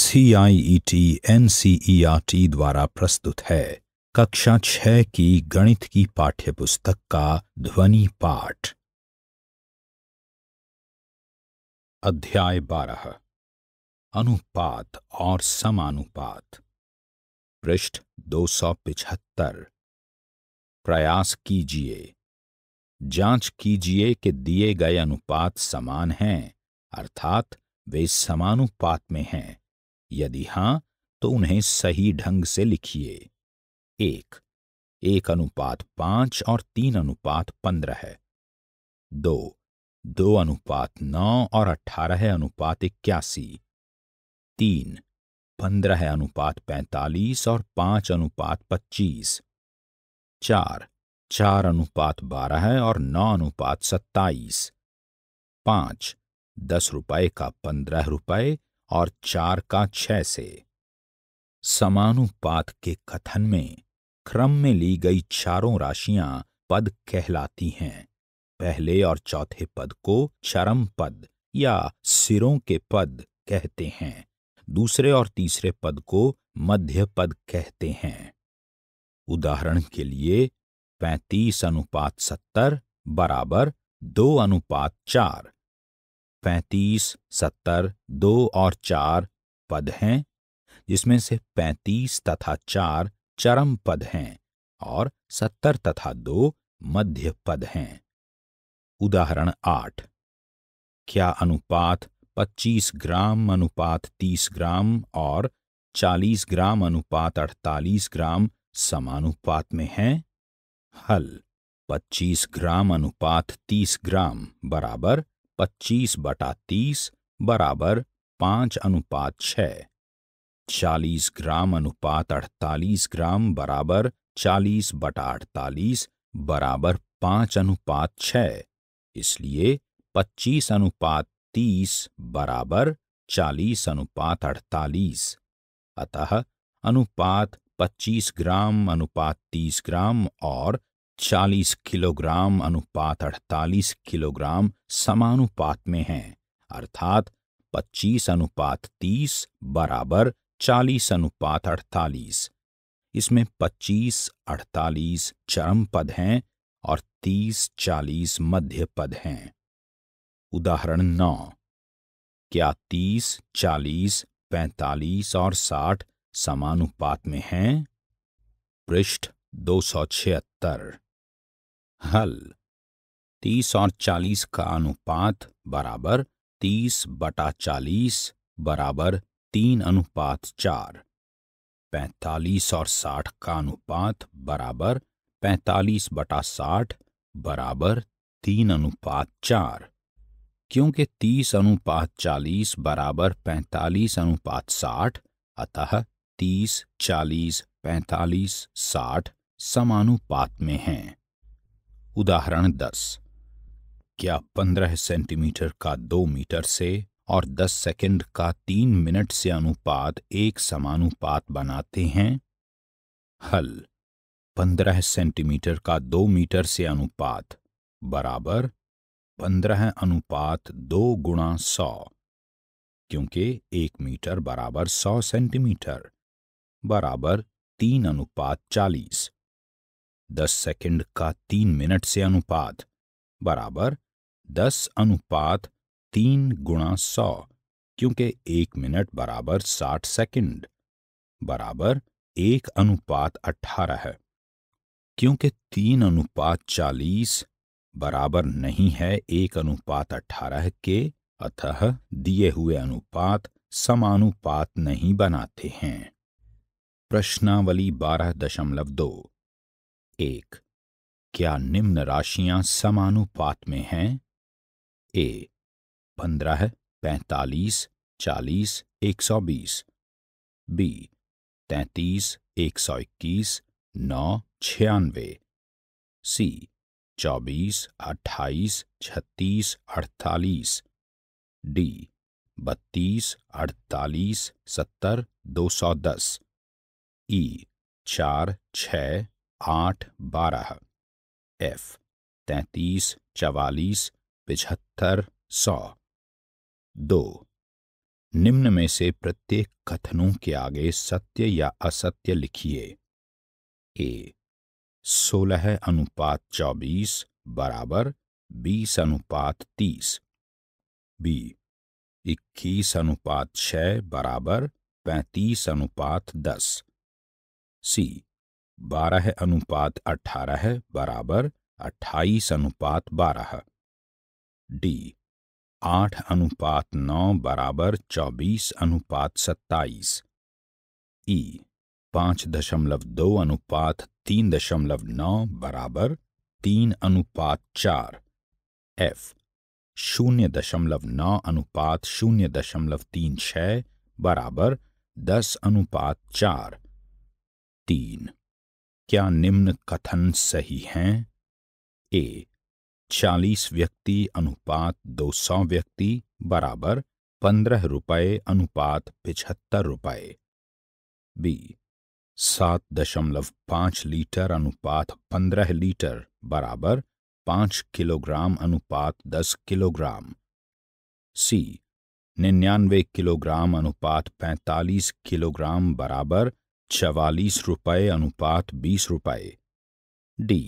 CIET NCERT e e द्वारा प्रस्तुत है कक्षा छह की गणित की पाठ्यपुस्तक का ध्वनि पाठ अध्याय बारह अनुपात और समानुपात पृष्ठ दो सौ पिछहत्तर प्रयास कीजिए जांच कीजिए कि दिए गए अनुपात समान हैं अर्थात वे समानुपात में हैं यदि हां तो उन्हें सही ढंग से लिखिए एक एक अनुपात पांच और तीन अनुपात पंद्रह है दो दो अनुपात नौ और अठारह अनुपात इक्यासी तीन पंद्रह अनुपात पैंतालीस और पांच अनुपात पच्चीस चार चार अनुपात बारह और नौ अनुपात सत्ताईस पांच दस रुपए का पंद्रह रुपए और चार का छह से समानुपात के कथन में क्रम में ली गई चारों राशियां पद कहलाती हैं पहले और चौथे पद को चरम पद या सिरों के पद कहते हैं दूसरे और तीसरे पद को मध्य पद कहते हैं उदाहरण के लिए पैंतीस अनुपात सत्तर बराबर दो अनुपात चार पैंतीस सत्तर दो और चार पद हैं जिसमें से पैंतीस तथा चार चरम पद हैं और सत्तर तथा दो मध्य पद हैं उदाहरण आठ क्या अनुपात पच्चीस ग्राम अनुपात तीस ग्राम और चालीस ग्राम अनुपात अड़तालीस ग्राम समानुपात में हैं हल पच्चीस ग्राम अनुपात तीस ग्राम बराबर पच्चीस बटा तीस बराबर पांच अनुपात छ चालीस ग्राम अनुपात अड़तालीस ग्राम बराबर चालीस बटा अड़तालीस बराबर पांच अनुपात छ इसलिए पच्चीस अनुपात तीस बराबर चालीस अनुपात अड़तालीस अतः अनुपात पच्चीस ग्राम अनुपात तीस ग्राम और 40 किलोग्राम अनुपात 48 किलोग्राम समानुपात में हैं अर्थात 25 अनुपात 30 बराबर 40 अनुपात 48 इसमें 25 48 चरम पद हैं और 30 40 मध्य पद हैं उदाहरण नौ क्या 30 40 45 और 60 समानुपात में हैं पृष्ठ दो सौ छिहत्तर हल तीस और चालीस का अनुपात बराबर तीस बटा चालीस बराबर तीन अनुपात चार पैंतालीस और साठ का अनुपात बराबर पैंतालीस बटा साठ बराबर तीन अनुपात चार क्योंकि तीस अनुपात चालीस बराबर पैंतालीस अनुपात साठ अतः तीस चालीस पैंतालीस साठ समानुपात में हैं उदाहरण दस क्या पंद्रह सेंटीमीटर का दो मीटर से और दस सेकंड का तीन मिनट से अनुपात एक समानुपात बनाते हैं हल पंद्रह सेंटीमीटर का दो मीटर से अनुपात बराबर पंद्रह अनुपात दो गुणा सौ क्योंकि एक मीटर बराबर सौ सेंटीमीटर बराबर तीन अनुपात चालीस दस सेकंड का तीन मिनट से अनुपात बराबर दस अनुपात तीन गुणा सौ क्योंकि एक मिनट बराबर साठ सेकंड बराबर एक अनुपात अठारह है क्योंकि तीन अनुपात चालीस बराबर नहीं है एक अनुपात अट्ठारह के अतः दिए हुए अनुपात समानुपात नहीं बनाते हैं प्रश्नावली बारह दशमलव दो एक क्या निम्न राशियां समानुपात में हैं ए पंद्रह पैंतालीस चालीस एक सौ बीस बी तैतीस एक सौ इक्कीस नौ छियानवे सी चौबीस अट्ठाईस छत्तीस अड़तालीस डी बत्तीस अड़तालीस सत्तर दो सौ दस ई चार छ आठ बारह एफ तैतीस चवालीस पिछहत्तर सौ दो निम्न में से प्रत्येक कथनों के आगे सत्य या असत्य लिखिए ए सोलह अनुपात चौबीस बराबर बीस अनुपात तीस बी इक्कीस अनुपात छ बराबर पैंतीस अनुपात दस सी बारह अनुपात अठारह बराबर अट्ठाईस अनुपात बारह डी आठ अनुपात नौ बराबर चौबीस अनुपात सत्ताईस ई पाँच दशमलव दो अनुपात तीन दशमलव नौ बराबर तीन अनुपात चार एफ शून्य दशमलव नौ अनुपात शून्य दशमलव तीन छः बराबर दस अनुपात चार तीन क्या निम्न कथन सही हैं ए चालीस व्यक्ति अनुपात दो सौ व्यक्ति बराबर पंद्रह रुपये अनुपात पिछहत्तर रुपये बी सात दशमलव पांच लीटर अनुपात पंद्रह लीटर बराबर पांच किलोग्राम अनुपात दस किलोग्राम सी निन्यानवे किलोग्राम अनुपात पैंतालीस किलोग्राम बराबर चवालीस रुपये अनुपात बीस रुपये डी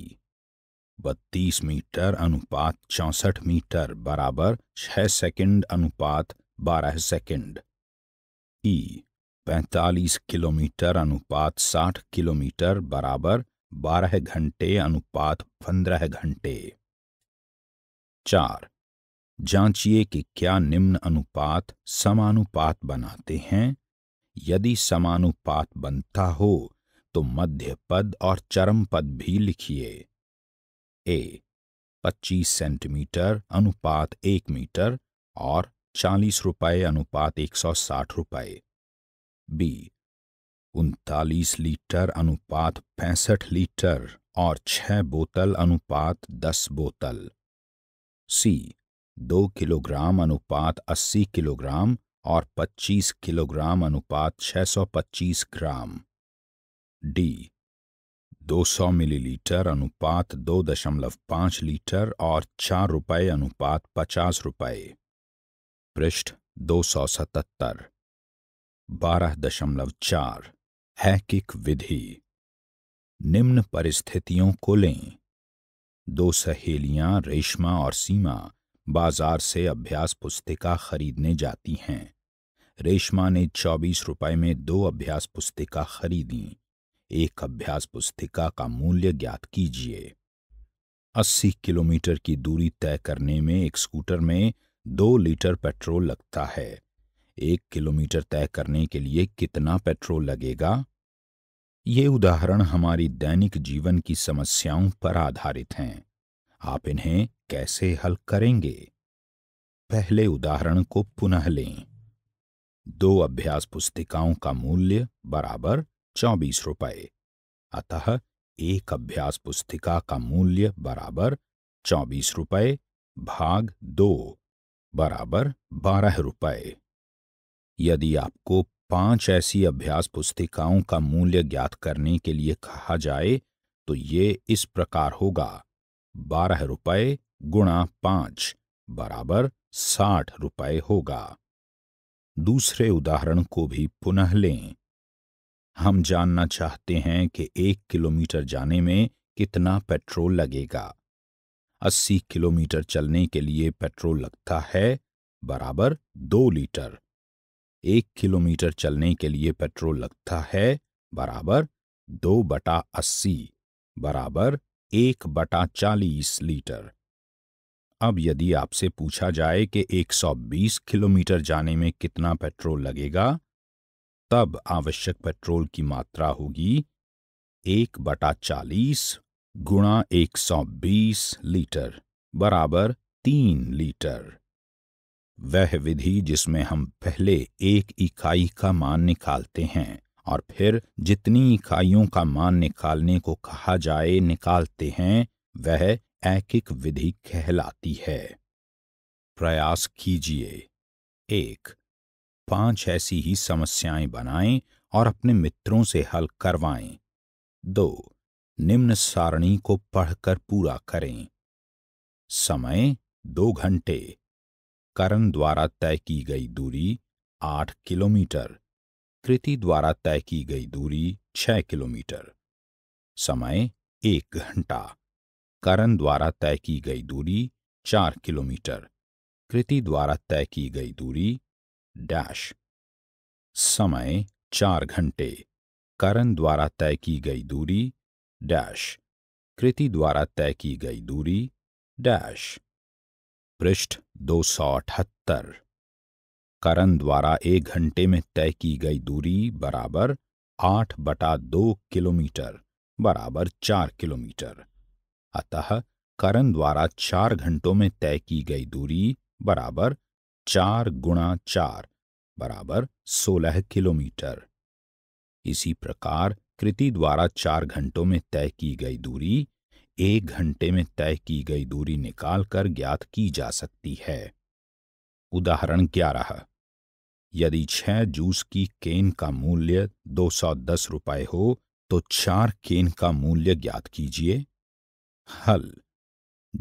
बत्तीस मीटर अनुपात चौसठ मीटर बराबर छह सेकंड अनुपात बारह सेकंड ई पैंतालीस किलोमीटर अनुपात साठ किलोमीटर बराबर बारह घंटे अनुपात पंद्रह घंटे चार जांचिए कि क्या निम्न अनुपात समानुपात बनाते हैं यदि समानुपात बनता हो तो मध्य पद और चरम पद भी लिखिए ए 25 सेंटीमीटर अनुपात एक मीटर और चालीस रुपये अनुपात एक सौ साठ रुपये बी उनतालीस लीटर अनुपात पैंसठ लीटर और छह बोतल अनुपात दस बोतल सी दो किलोग्राम अनुपात अस्सी किलोग्राम और 25 किलोग्राम अनुपात 625 ग्राम डी 200 मिलीलीटर अनुपात 2.5 लीटर और चार रुपये अनुपात पचास रुपये पृष्ठ 277 चार हैकिक विधि निम्न परिस्थितियों को लें दो सहेलियां रेशमा और सीमा बाजार से अभ्यास पुस्तिका खरीदने जाती हैं रेशमा ने चौबीस रुपए में दो अभ्यास पुस्तिका खरीदी एक अभ्यास पुस्तिका का मूल्य ज्ञात कीजिए अस्सी किलोमीटर की दूरी तय करने में एक स्कूटर में दो लीटर पेट्रोल लगता है एक किलोमीटर तय करने के लिए कितना पेट्रोल लगेगा ये उदाहरण हमारी दैनिक जीवन की समस्याओं पर आधारित हैं आप इन्हें कैसे हल करेंगे पहले उदाहरण को पुनः लें दो अभ्यास पुस्तिकाओं का मूल्य बराबर चौबीस रुपए अतः एक अभ्यास पुस्तिका का मूल्य बराबर चौबीस रुपये भाग दो बराबर बारह रुपये यदि आपको पांच ऐसी अभ्यास पुस्तिकाओं का मूल्य ज्ञात करने के लिए कहा जाए तो ये इस प्रकार होगा बारह रुपये गुणा पांच बराबर साठ रुपये होगा दूसरे उदाहरण को भी पुनः लें हम जानना चाहते हैं कि एक किलोमीटर जाने में कितना पेट्रोल लगेगा अस्सी किलोमीटर चलने के लिए पेट्रोल लगता है बराबर दो लीटर एक किलोमीटर चलने के लिए पेट्रोल लगता है बराबर दो बटा अस्सी बराबर एक बटा चालीस लीटर अब यदि आपसे पूछा जाए कि 120 किलोमीटर जाने में कितना पेट्रोल लगेगा तब आवश्यक पेट्रोल की मात्रा होगी एक बटा चालीस गुणा एक सौ बीस लीटर बराबर तीन लीटर वह विधि जिसमें हम पहले एक इकाई का मान निकालते हैं और फिर जितनी इकाइयों का मान निकालने को कहा जाए निकालते हैं वह एकिक विधि कहलाती है प्रयास कीजिए एक पांच ऐसी ही समस्याएं बनाएं और अपने मित्रों से हल करवाएं दो निम्न सारणी को पढ़कर पूरा करें समय दो घंटे करण द्वारा तय की गई दूरी आठ किलोमीटर आकृति द्वारा तय की गई दूरी छह किलोमीटर समय एक घंटा करण द्वारा तय की गई दूरी चार किलोमीटर कृति द्वारा तय की गई दूरी डैश समय चार घंटे करण द्वारा तय की गई दूरी डैश कृति द्वारा तय की गई दूरी डैश पृष्ठ दो सौ अठहत्तर करण द्वारा एक घंटे में तय की गई दूरी बराबर आठ बटा दो किलोमीटर बराबर चार किलोमीटर अतः करण द्वारा चार घंटों में तय की गई दूरी बराबर चार गुणा चार बराबर सोलह किलोमीटर इसी प्रकार कृति द्वारा चार घंटों में तय की गई दूरी एक घंटे में तय की गई दूरी निकालकर ज्ञात की जा सकती है उदाहरण ग्यारह यदि छह जूस की केन का मूल्य दो सौ दस रुपये हो तो चार केन का मूल्य ज्ञात कीजिए हल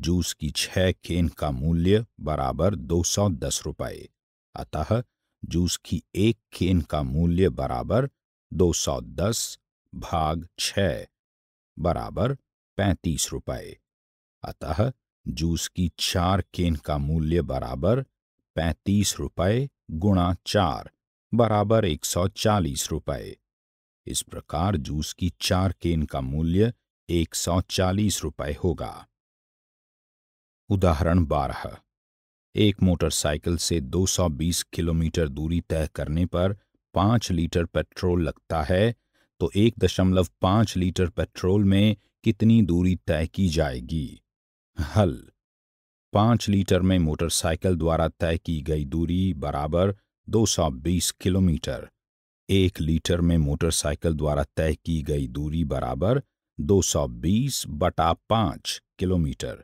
जूस की छह केन का मूल्य बराबर दो सौ दस रुपये अतः जूस की एक केन का मूल्य बराबर दो सौ दस भाग छ बराबर पैंतीस रुपये अतः जूस की चार केन का मूल्य बराबर पैंतीस रुपये गुणा चार बराबर एक सौ चालीस रुपये इस प्रकार जूस की चार केन का मूल्य एक सौ चालीस रुपये होगा उदाहरण बारह एक मोटरसाइकिल से 220 किलोमीटर दूरी तय करने पर पांच लीटर पेट्रोल लगता है तो एक दशमलव पांच लीटर पेट्रोल में कितनी दूरी तय की जाएगी हल पांच लीटर में मोटरसाइकिल द्वारा तय की गई दूरी बराबर 220 किलोमीटर एक लीटर में मोटरसाइकिल द्वारा तय की गई दूरी बराबर 220 बटा पांच किलोमीटर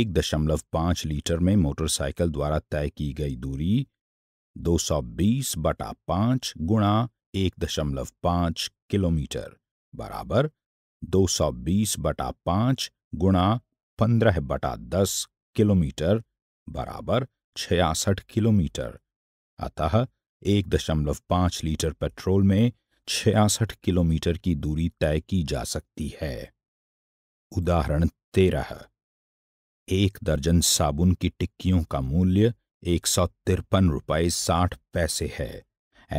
एक दशमलव पांच लीटर में मोटरसाइकिल द्वारा तय की गई दूरी 220 बटा पांच गुणा एक दशमलव पांच किलोमीटर बराबर 220 बटा पांच गुणा पंद्रह बटा दस किलोमीटर बराबर छियासठ किलोमीटर अतः एक दशमलव पांच लीटर पेट्रोल में छियासठ किलोमीटर की दूरी तय की जा सकती है उदाहरण तेरह एक दर्जन साबुन की टिक्कियों का मूल्य एक सौ तिरपन रुपये साठ पैसे है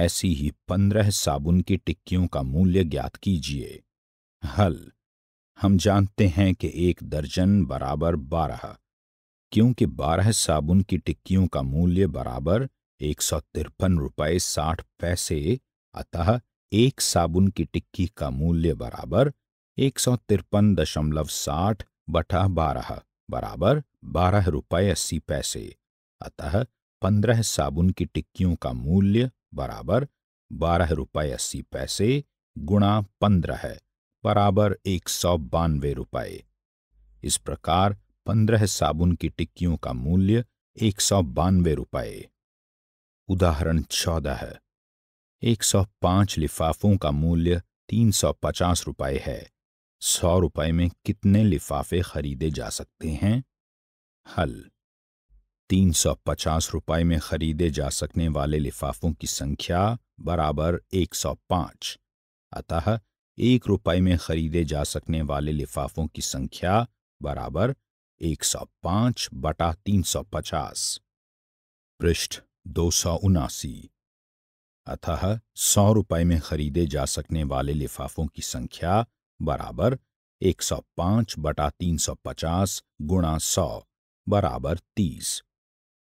ऐसी ही पंद्रह साबुन की टिक्कियों का मूल्य ज्ञात कीजिए हल हम जानते हैं कि एक दर्जन बराबर बारह टिक्कियों के बारह साबुन की टिक्कियों का मूल्य बराबर एक सौ तिरपन रुपये साठ पैसे अतः एक साबुन की टिक्की का मूल्य बराबर एक सौ तिरपन दशमलव साठ बटा बारह बराबर बारह रुपये अस्सी पैसे अतः पंद्रह साबुन की टिक्कियों का मूल्य बराबर बारह रुपये अस्सी पैसे गुणा पंद्रह बराबर एक सौ बानवे रुपये इस प्रकार पंद्रह साबुन की टिक्कियों का मूल्य एक सौ बानवे रुपये उदाहरण चौदह एक सौ पांच लिफाफों का मूल्य तीन सौ पचास रुपये है सौ रुपये में कितने लिफाफे खरीदे जा सकते हैं हल तीन सौ पचास रुपये में खरीदे जा सकने वाले लिफाफों की संख्या बराबर एक सौ पांच अतः एक रुपये में खरीदे जा सकने वाले लिफाफों की संख्या बराबर एक सौ पांच बटा तीन सौ पचास पृष्ठ दो सौ उनासी अतः सौ रुपये में खरीदे जा सकने वाले लिफाफों की संख्या बराबर एक सौ पांच बटा तीन सौ पचास गुणा सौ बराबर तीस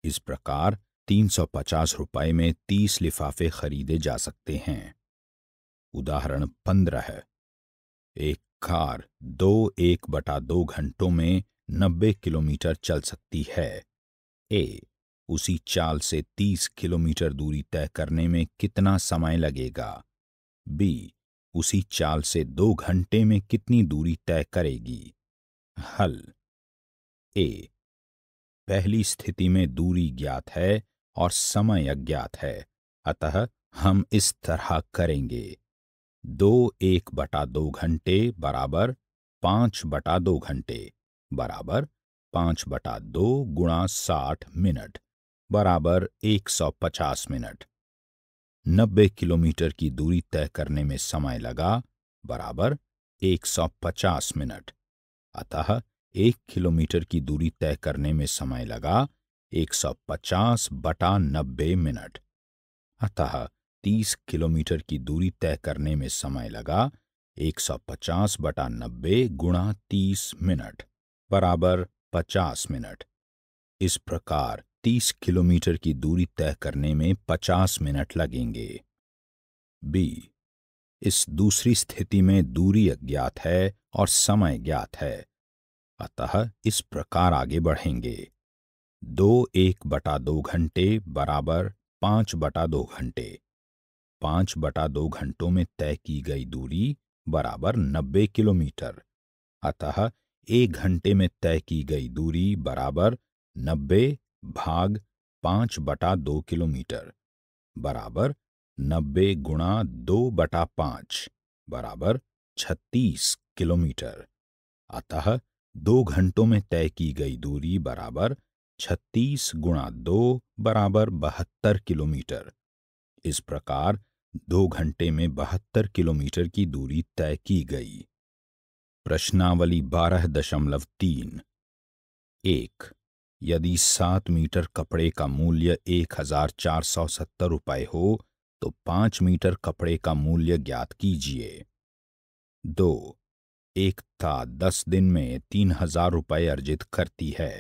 इस प्रकार तीन सौ पचास रुपये में तीस लिफाफे खरीदे जा सकते हैं उदाहरण पंद्रह एक कार दो एक बटा दो घंटों में नब्बे किलोमीटर चल सकती है ए उसी चाल से तीस किलोमीटर दूरी तय करने में कितना समय लगेगा बी उसी चाल से दो घंटे में कितनी दूरी तय करेगी हल ए पहली स्थिति में दूरी ज्ञात है और समय अज्ञात है अतः हम इस तरह करेंगे दो एक बटा दो घंटे बराबर पांच बटा दो घंटे बराबर पाँच बटा दो गुणा साठ मिनट बराबर एक सौ पचास मिनट नब्बे किलोमीटर की दूरी तय करने में समय लगा बराबर एक सौ पचास मिनट अतः एक किलोमीटर की दूरी तय करने में समय लगा एक सौ पचास बटा नब्बे मिनट अतः तीस किलोमीटर की दूरी तय करने में समय लगा एक सौ पचास बटा नब्बे गुणा तीस मिनट बराबर पचास मिनट इस प्रकार तीस किलोमीटर की दूरी तय करने में पचास मिनट लगेंगे बी इस दूसरी स्थिति में दूरी अज्ञात है और समय ज्ञात है अतः इस प्रकार आगे बढ़ेंगे दो एक बटा दो घंटे बराबर पांच बटा दो घंटे पांच बटा दो घंटों में तय की गई दूरी बराबर नब्बे किलोमीटर अतः एक घंटे में तय की गई दूरी बराबर नब्बे भाग पांच बटा दो किलोमीटर बराबर नब्बे गुणा दो बटा पांच बराबर छत्तीस किलोमीटर अतः दो घंटों में तय की गई दूरी बराबर छत्तीस गुणा दो बराबर बहत्तर किलोमीटर इस प्रकार दो घंटे में बहत्तर किलोमीटर की दूरी तय की गई प्रश्नावली बारह दशमलव तीन एक यदि सात मीटर कपड़े का मूल्य एक हजार चार सौ सत्तर रुपये हो तो पांच मीटर कपड़े का मूल्य ज्ञात कीजिए दो एकता दस दिन में तीन हजार रुपये अर्जित करती है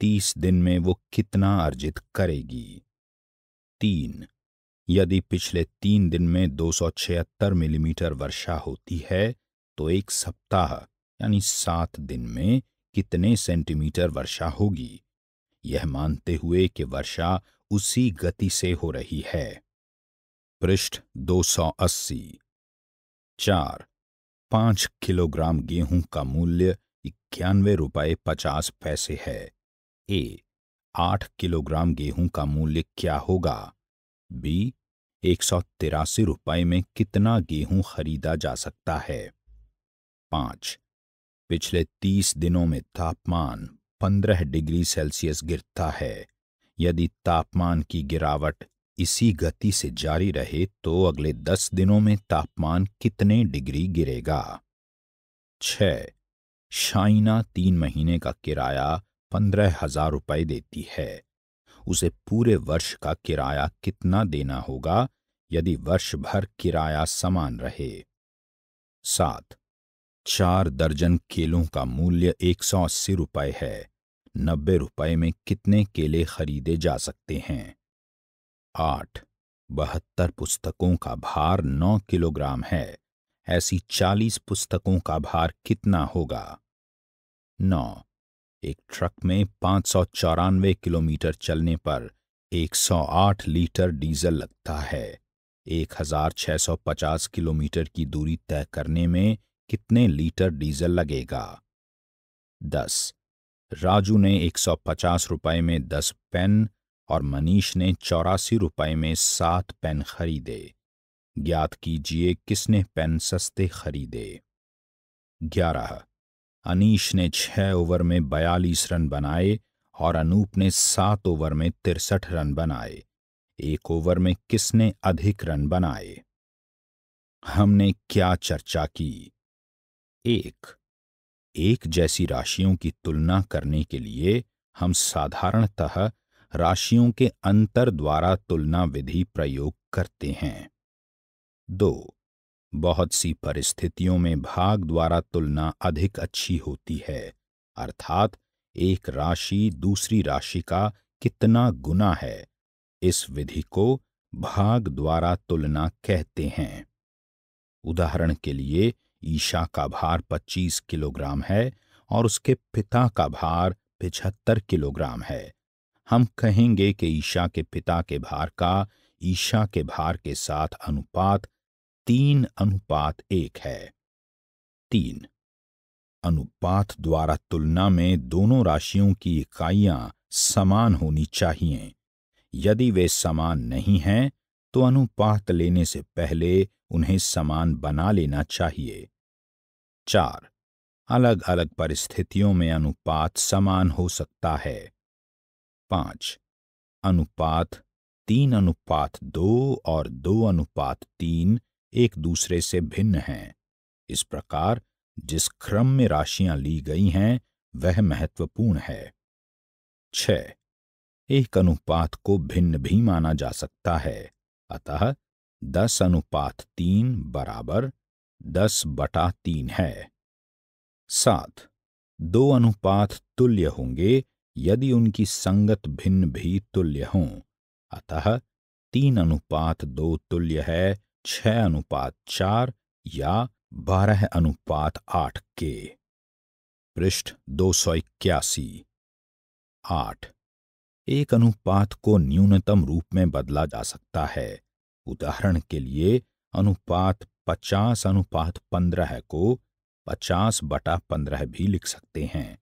तीस दिन में वो कितना अर्जित करेगी तीन यदि पिछले तीन दिन में दो सौ छिहत्तर मिलीमीटर वर्षा होती है तो एक सप्ताह यानी सात दिन में कितने सेंटीमीटर वर्षा होगी यह मानते हुए कि वर्षा उसी गति से हो रही है पृष्ठ 280 चार पांच किलोग्राम गेहूं का मूल्य इक्यानवे रुपये पचास पैसे है ए आठ किलोग्राम गेहूं का मूल्य क्या होगा बी एक सौ तिरासी रुपये में कितना गेहूं खरीदा जा सकता है पांच पिछले तीस दिनों में तापमान पंद्रह डिग्री सेल्सियस गिरता है यदि तापमान की गिरावट इसी गति से जारी रहे तो अगले दस दिनों में तापमान कितने डिग्री गिरेगा छ शाइना तीन महीने का किराया पंद्रह हजार रुपये देती है उसे पूरे वर्ष का किराया कितना देना होगा यदि वर्ष भर किराया समान रहे सात चार दर्जन केलों का मूल्य एक सौ अस्सी रुपये है नब्बे रुपये में कितने केले खरीदे जा सकते हैं आठ बहत्तर पुस्तकों का भार नौ किलोग्राम है ऐसी चालीस पुस्तकों का भार कितना होगा नौ एक ट्रक में पांच सौ चौरानवे किलोमीटर चलने पर एक सौ आठ लीटर डीजल लगता है एक हजार छह सौ पचास किलोमीटर की दूरी तय करने में कितने लीटर डीजल लगेगा दस राजू ने एक सौ पचास रुपये में दस पेन और मनीष ने चौरासी रुपये में सात पेन खरीदे ज्ञात कीजिए किसने पेन सस्ते खरीदे ग्यारह अनीश ने छह ओवर में बयालीस रन बनाए और अनूप ने सात ओवर में तिरसठ रन बनाए एक ओवर में किसने अधिक रन बनाए हमने क्या चर्चा की एक एक जैसी राशियों की तुलना करने के लिए हम साधारणतः राशियों के अंतर द्वारा तुलना विधि प्रयोग करते हैं दो बहुत सी परिस्थितियों में भाग द्वारा तुलना अधिक अच्छी होती है अर्थात एक राशि दूसरी राशि का कितना गुना है इस विधि को भाग द्वारा तुलना कहते हैं उदाहरण के लिए ईशा का भार 25 किलोग्राम है और उसके पिता का भार 75 किलोग्राम है हम कहेंगे कि ईशा के पिता के भार का ईशा के भार के साथ अनुपात तीन अनुपात एक है तीन अनुपात द्वारा तुलना में दोनों राशियों की इकाइयां समान होनी चाहिए यदि वे समान नहीं हैं तो अनुपात लेने से पहले उन्हें समान बना लेना चाहिए चार अलग अलग परिस्थितियों में अनुपात समान हो सकता है पांच अनुपात तीन अनुपात दो और दो अनुपात तीन एक दूसरे से भिन्न हैं इस प्रकार जिस क्रम में राशियां ली गई हैं वह महत्वपूर्ण है छ एक अनुपात को भिन्न भी माना जा सकता है अतः दस अनुपात तीन बराबर दस बटा तीन है सात दो अनुपात तुल्य होंगे यदि उनकी संगत भिन्न भी तुल्य हों अतः तीन अनुपात दो तुल्य है छह अनुपात चार या बारह अनुपात आठ के पृष्ठ दो सौ इक्यासी आठ एक अनुपात को न्यूनतम रूप में बदला जा सकता है उदाहरण के लिए अनुपात पचास अनुपात पंद्रह को पचास बटा पंद्रह भी लिख सकते हैं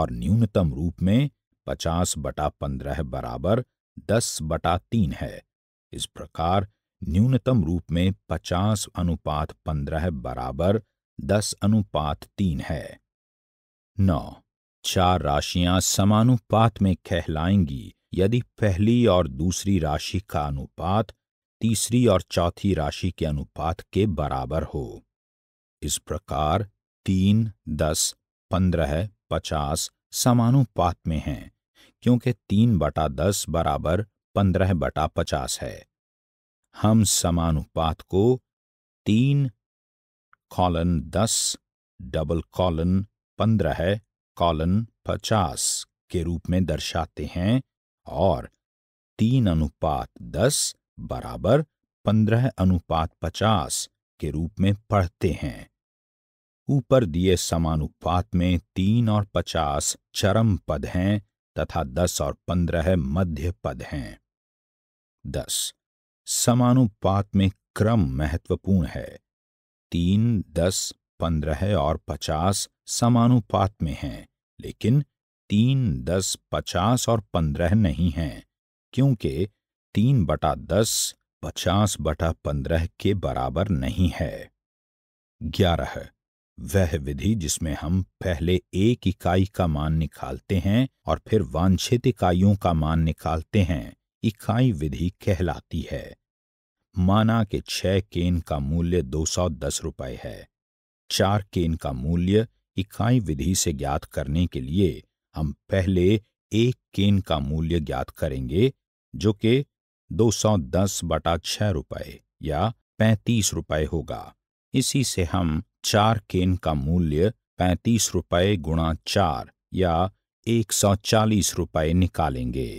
और न्यूनतम रूप में पचास बटा पंद्रह बराबर दस बटा तीन है इस प्रकार न्यूनतम रूप में पचास अनुपात पंद्रह बराबर दस अनुपात तीन है नौ चार राशियां समानुपात में कहलाएंगी यदि पहली और दूसरी राशि का अनुपात तीसरी और चौथी राशि के अनुपात के बराबर हो इस प्रकार तीन दस पंद्रह पचास समानुपात में हैं क्योंकि तीन बटा दस बराबर पंद्रह बटा पचास है हम समानुपात को तीन कॉलन दस डबल कॉलन पंद्रह कॉलन पचास के रूप में दर्शाते हैं और तीन अनुपात दस बराबर पंद्रह अनुपात पचास के रूप में पढ़ते हैं ऊपर दिए समानुपात में तीन और पचास चरम पद हैं तथा दस और पंद्रह मध्य पद हैं दस समानुपात में क्रम महत्वपूर्ण है तीन दस पंद्रह और पचास समानुपात में हैं लेकिन तीन दस पचास और पंद्रह नहीं हैं क्योंकि तीन बटा दस पचास बटा पंद्रह के बराबर नहीं है ग्यारह वह विधि जिसमें हम पहले एक इकाई का मान निकालते हैं और फिर वांछित इकाइयों का मान निकालते हैं इकाई विधि कहलाती है माना के छह केन का मूल्य दो सौ दस रुपये है चार केन का मूल्य इकाई विधि से ज्ञात करने के लिए हम पहले एक केन का मूल्य ज्ञात करेंगे जो कि दो सौ दस बटा छह रुपये या पैंतीस रुपये होगा इसी से हम चार केन का मूल्य पैंतीस रुपये गुणा चार या एक सौ चालीस रुपये निकालेंगे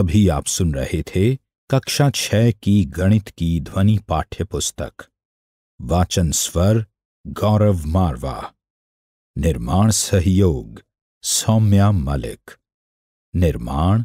अभी आप सुन रहे थे कक्षा छह की गणित की ध्वनि पाठ्य पुस्तक वाचन स्वर गौरव मारवा निर्माण सहयोग सौम्या मलिक निर्माण